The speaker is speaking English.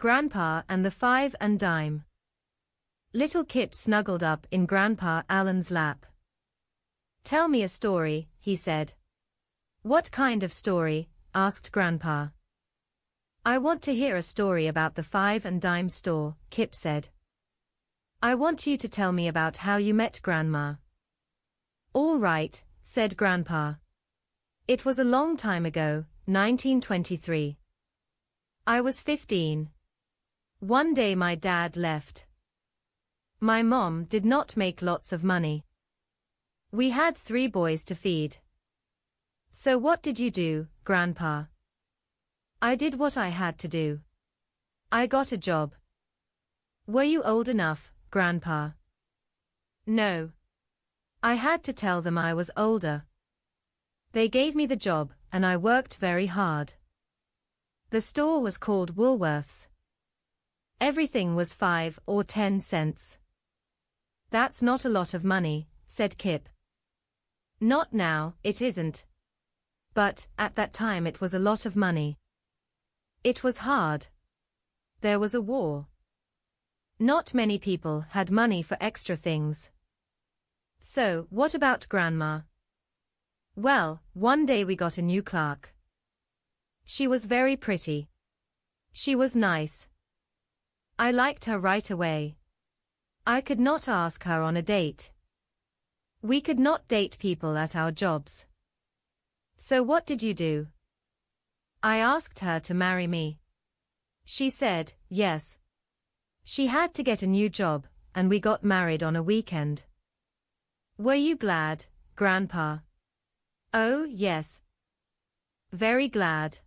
Grandpa and the Five and Dime. Little Kip snuggled up in Grandpa Allen's lap. Tell me a story, he said. What kind of story? asked Grandpa. I want to hear a story about the five and dime store, Kip said. I want you to tell me about how you met Grandma. All right, said Grandpa. It was a long time ago, 1923. I was 15. One day my dad left. My mom did not make lots of money. We had three boys to feed. So what did you do, grandpa? I did what I had to do. I got a job. Were you old enough, grandpa? No. I had to tell them I was older. They gave me the job, and I worked very hard. The store was called Woolworths, Everything was five or ten cents. That's not a lot of money, said Kip. Not now, it isn't. But, at that time it was a lot of money. It was hard. There was a war. Not many people had money for extra things. So, what about Grandma? Well, one day we got a new clerk. She was very pretty. She was nice. I liked her right away. I could not ask her on a date. We could not date people at our jobs. So what did you do? I asked her to marry me. She said, yes. She had to get a new job, and we got married on a weekend. Were you glad, Grandpa? Oh, yes. Very glad.